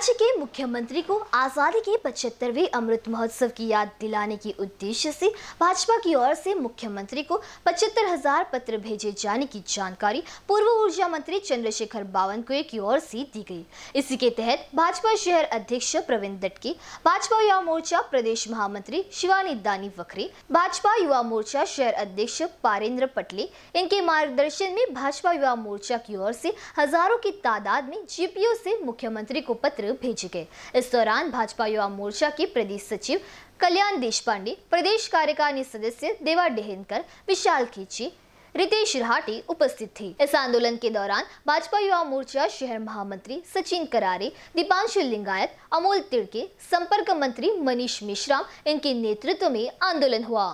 राज्य के मुख्यमंत्री को आज़ादी के पचहत्तरवें अमृत महोत्सव की याद दिलाने के उद्देश्य से भाजपा की ओर से मुख्यमंत्री को पचहत्तर हजार पत्र भेजे जाने की जानकारी पूर्व ऊर्जा मंत्री चंद्रशेखर बावनकुए की ओर से दी गई इसी के तहत भाजपा शहर अध्यक्ष प्रवीण दटके भाजपा युवा मोर्चा प्रदेश महामंत्री शिवानी दानी वखरे भाजपा युवा मोर्चा शहर अध्यक्ष पारेंद्र पटले इनके मार्गदर्शन में भाजपा युवा मोर्चा की ओर से हजारों की तादाद में जीपीओ से मुख्यमंत्री को पत्र भेजे गए इस दौरान भाजपा युवा मोर्चा के प्रदेश सचिव कल्याण देश पांडे प्रदेश कार्यकारिणी सदस्य देवा डेहनकर विशाल खींची रितेश राठी उपस्थित थे इस आंदोलन के दौरान भाजपा युवा मोर्चा शहर महामंत्री सचिन करारे दीपांशु लिंगायत अमोल तिड़के संपर्क मंत्री मनीष मिश्रा इनके नेतृत्व में आंदोलन हुआ